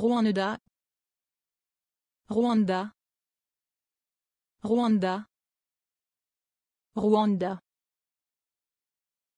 Rwanda Rwanda Rwanda Rwanda